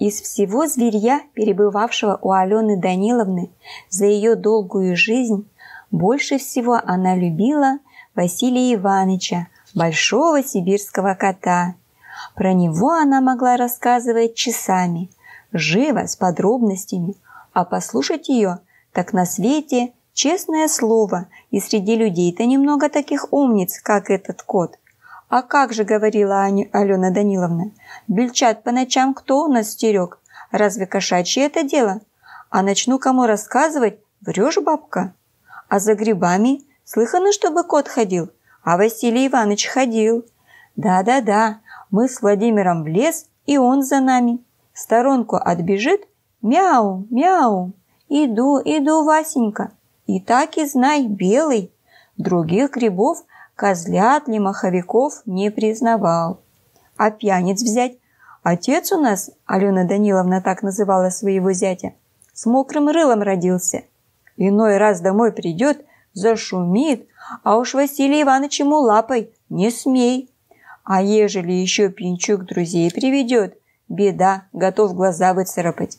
Из всего зверья, перебывавшего у Алены Даниловны за ее долгую жизнь, больше всего она любила Василия Ивановича, большого сибирского кота. Про него она могла рассказывать часами, живо, с подробностями, а послушать ее, так на свете, честное слово, и среди людей-то немного таких умниц, как этот кот – «А как же, — говорила Аня, Алена Даниловна, — бельчат по ночам кто у нас стерег? Разве кошачье это дело? А начну кому рассказывать, врешь, бабка? А за грибами слыхано, чтобы кот ходил, а Василий Иванович ходил. Да-да-да, мы с Владимиром в лес, и он за нами. В сторонку отбежит, мяу, мяу, иду, иду, Васенька. И так и знай, белый. Других грибов Козлят ли маховиков не признавал. А пьяниц взять? Отец у нас, Алена Даниловна так называла своего зятя, с мокрым рылом родился. Иной раз домой придет, зашумит, а уж Василий Иванович ему лапой «не смей». А ежели еще пинчук друзей приведет, беда, готов глаза выцарапать.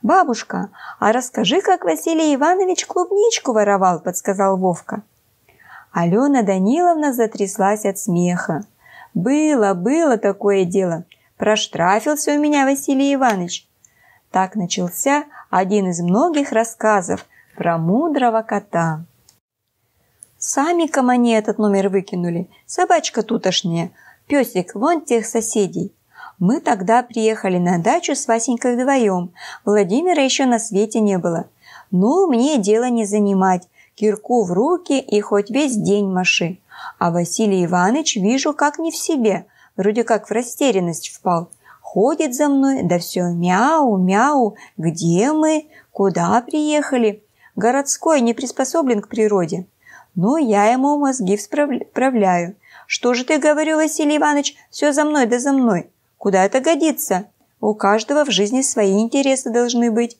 «Бабушка, а расскажи, как Василий Иванович клубничку воровал», – подсказал Вовка. Алена Даниловна затряслась от смеха. «Было, было такое дело. Проштрафился у меня Василий Иванович. Так начался один из многих рассказов про мудрого кота. Сами-ка мне этот номер выкинули, собачка тутошняя, песик вон тех соседей. Мы тогда приехали на дачу с Васенькой вдвоем, Владимира еще на свете не было. Ну, мне дело не занимать, кирку в руки и хоть весь день маши. А Василий Иванович вижу, как не в себе, вроде как в растерянность впал. Ходит за мной, да все мяу-мяу, где мы, куда приехали. Городской не приспособлен к природе. Но я ему мозги вправляю. Что же ты говорю, Василий Иванович, все за мной да за мной. Куда это годится? У каждого в жизни свои интересы должны быть.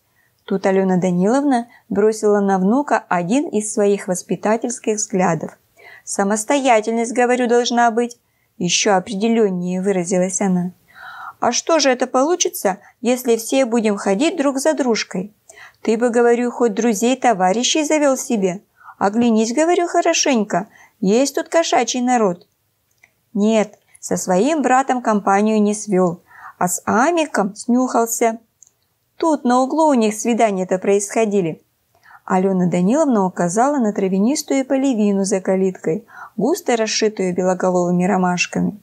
Тут Алена Даниловна бросила на внука один из своих воспитательских взглядов. «Самостоятельность, говорю, должна быть», – еще определеннее выразилась она. «А что же это получится, если все будем ходить друг за дружкой? Ты бы, говорю, хоть друзей-товарищей завел себе. Оглянись, говорю, хорошенько, есть тут кошачий народ». «Нет, со своим братом компанию не свел, а с Амиком снюхался», Тут на углу у них свидания-то происходили. Алена Даниловна указала на травянистую полевину за калиткой, густо расшитую белоголовыми ромашками.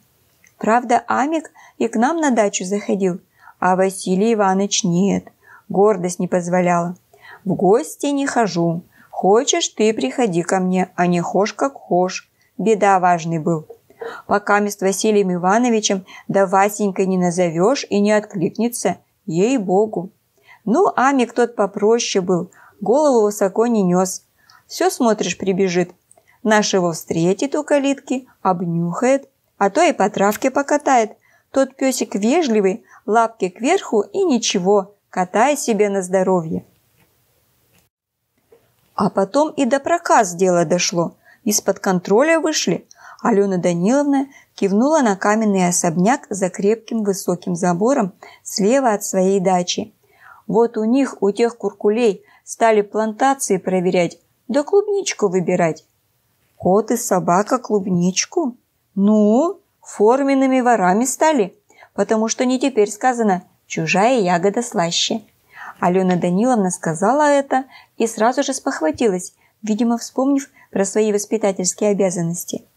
Правда, Амик и к нам на дачу заходил, а Василий Иванович нет, гордость не позволяла. В гости не хожу. Хочешь, ты приходи ко мне, а не хошь как хошь. Беда важный был. Пока мест Василием Ивановичем да Васенькой не назовешь и не откликнется, ей-богу. Ну, Амик тот попроще был, голову высоко не нес. Все, смотришь, прибежит. Наш его встретит у калитки, обнюхает, а то и по травке покатает. Тот песик вежливый, лапки кверху и ничего, катай себе на здоровье. А потом и до проказ дело дошло. Из-под контроля вышли. Алена Даниловна кивнула на каменный особняк за крепким высоким забором слева от своей дачи. Вот у них, у тех куркулей, стали плантации проверять, да клубничку выбирать. Кот и собака клубничку? Ну, форменными ворами стали, потому что не теперь сказано «чужая ягода слаще». Алена Даниловна сказала это и сразу же спохватилась, видимо, вспомнив про свои воспитательские обязанности –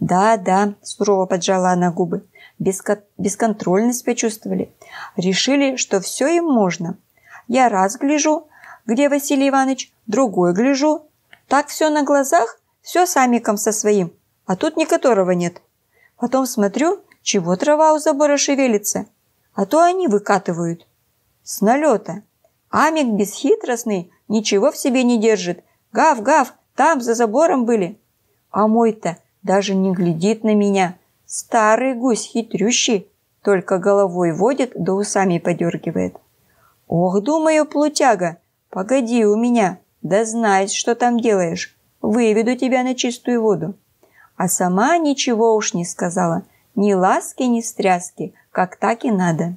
да, да, сурово поджала она губы. Беско... Бесконтрольно себя чувствовали. Решили, что все им можно. Я раз гляжу, где Василий Иванович, другой гляжу. Так все на глазах, все самиком со своим, а тут никоторого нет. Потом смотрю, чего трава у забора шевелится, а то они выкатывают. С налета. Амик бесхитростный, ничего в себе не держит. Гав-гав, там за забором были. А мой-то даже не глядит на меня. Старый гусь, хитрющий, только головой водит да усами подергивает. «Ох, думаю, плутяга, погоди у меня, да знает, что там делаешь, выведу тебя на чистую воду». А сама ничего уж не сказала, ни ласки, ни стряски, как так и надо.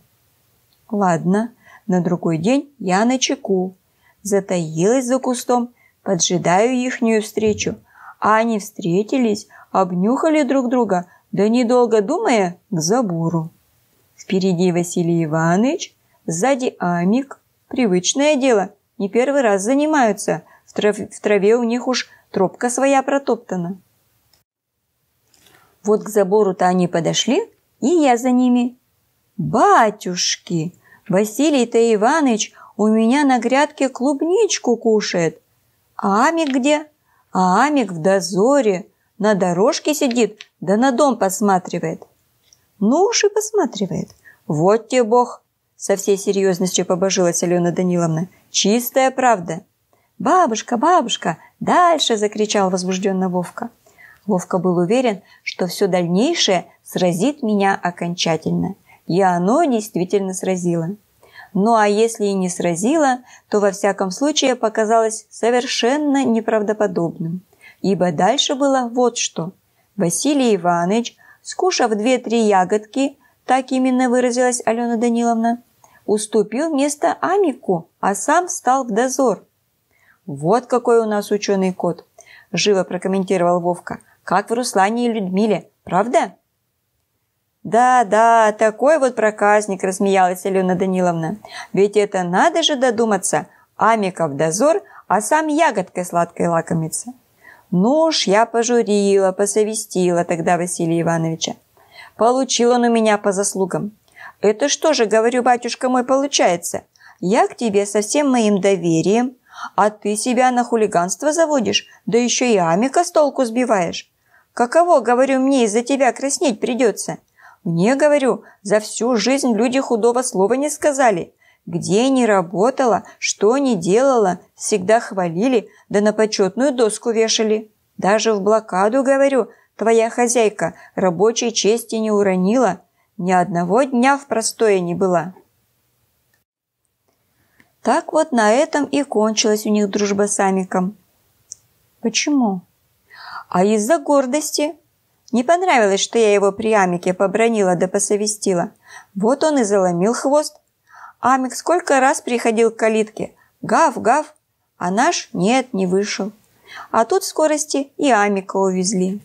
Ладно, на другой день я на чеку. Затаилась за кустом, поджидаю ихнюю встречу – а они встретились, обнюхали друг друга, да недолго думая, к забору. Впереди Василий Иванович, сзади Амик. Привычное дело, не первый раз занимаются. В, трав... в траве у них уж тропка своя протоптана. Вот к забору-то они подошли, и я за ними. «Батюшки! Василий-то Иваныч у меня на грядке клубничку кушает. А Амик где?» а Амик в дозоре, на дорожке сидит, да на дом посматривает. Ну уж и посматривает. Вот тебе бог. Со всей серьезностью побожилась Алена Даниловна. Чистая правда. «Бабушка, бабушка, дальше!» – закричал возбужденно Вовка. Вовка был уверен, что все дальнейшее сразит меня окончательно. И оно действительно сразило. Ну а если и не сразила, то во всяком случае показалось совершенно неправдоподобным. Ибо дальше было вот что. Василий Иванович, скушав две-три ягодки, так именно выразилась Алена Даниловна, уступил место Амику, а сам встал в дозор. «Вот какой у нас ученый кот!» – живо прокомментировал Вовка. «Как в Руслане и Людмиле, правда?» «Да, да, такой вот проказник», – размеялась Алена Даниловна. «Ведь это надо же додуматься. Амиков дозор, а сам ягодкой сладкой лакомится». «Ну уж я пожурила, посовестила тогда Василия Ивановича. Получил он у меня по заслугам. Это что же, говорю, батюшка мой, получается? Я к тебе со всем моим доверием, а ты себя на хулиганство заводишь, да еще и Амика с толку сбиваешь. Каково, говорю, мне из-за тебя краснеть придется?» Мне, говорю, за всю жизнь люди худого слова не сказали. Где не работала, что не делала, всегда хвалили, да на почетную доску вешали. Даже в блокаду, говорю, твоя хозяйка рабочей чести не уронила, ни одного дня в простое не была. Так вот на этом и кончилась у них дружба с Амиком. Почему? А из-за гордости, не понравилось, что я его при Амике побронила да посовестила. Вот он и заломил хвост. Амик сколько раз приходил к калитке. Гав, гав. А наш нет, не вышел. А тут в скорости и Амика увезли.